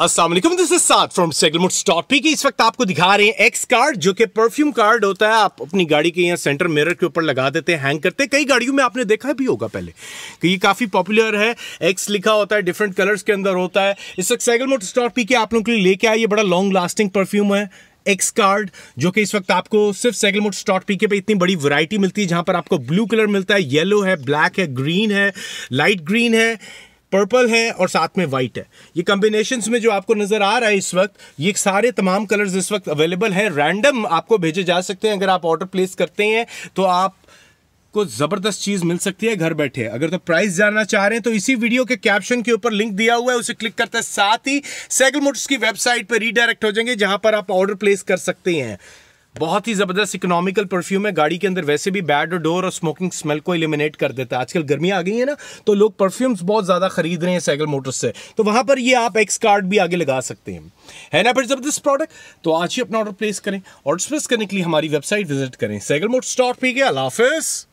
Aslam this is साथ from सेगलमुट्स.पी की इस वक्त आपको दिखा रहे हैं एक्स कार्ड जो कि परफ्यूम कार्ड होता है आप अपनी गाड़ी के यहाँ सेंटर मिरर के ऊपर लगा देते हैं हैंग करते हैं कई गाड़ियों में आपने देखा भी होगा पहले कि ये काफ़ी पॉपुलर है एक्स लिखा होता है डिफरेंट कलर्स के अंदर होता है इस वक्त सेगलमुट्स.पी के आप लोगों के लिए लेके आए ये बड़ा लॉन्ग लास्टिंग परफ्यूम है एक्स कार्ड जो कि इस वक्त आपको सिर्फ सेगलमोट्स स्टॉट पी के पे इतनी बड़ी वैरायटी मिलती है जहाँ पर आपको ब्लू कलर मिलता है येलो है ब्लैक है ग्रीन है लाइट ग्रीन है पर्पल है और साथ में वाइट है ये कम्बिनेशन में जो आपको नज़र आ रहा है इस वक्त ये सारे तमाम कलर्स इस वक्त अवेलेबल हैं रैंडम आपको भेजे जा सकते हैं अगर आप ऑर्डर प्लेस करते हैं तो आप को ज़बरदस्त चीज़ मिल सकती है घर बैठे अगर तो प्राइस जानना चाह रहे हैं तो इसी वीडियो के कैप्शन के ऊपर लिंक दिया हुआ है उसे क्लिक करते हैं साथ ही साइकिल मोटर्स की वेबसाइट पर रीडायरेक्ट हो जाएंगे जहां पर आप ऑर्डर प्लेस कर सकते हैं बहुत ही ज़बरदस्त इकोनॉमिकल परफ्यूम है गाड़ी के अंदर वैसे भी बैड डोर और स्मोकिंग स्मेल को एलिमिनेट कर देता है आजकल गर्मी आ गई है ना तो लोग परफ्यूम्स बहुत ज़्यादा खरीद रहे हैं साइकिल मोटर्स से तो वहाँ पर ये आप एक्स कार्ड भी आगे लगा सकते हैं है ना फिर ज़बरदस्त प्रोडक्ट तो आज ही अपना ऑर्डर प्लेस करें और प्लेस करने के लिए हमारी वेबसाइट विजिट करें साइकिल मोटर स्टॉक पी गया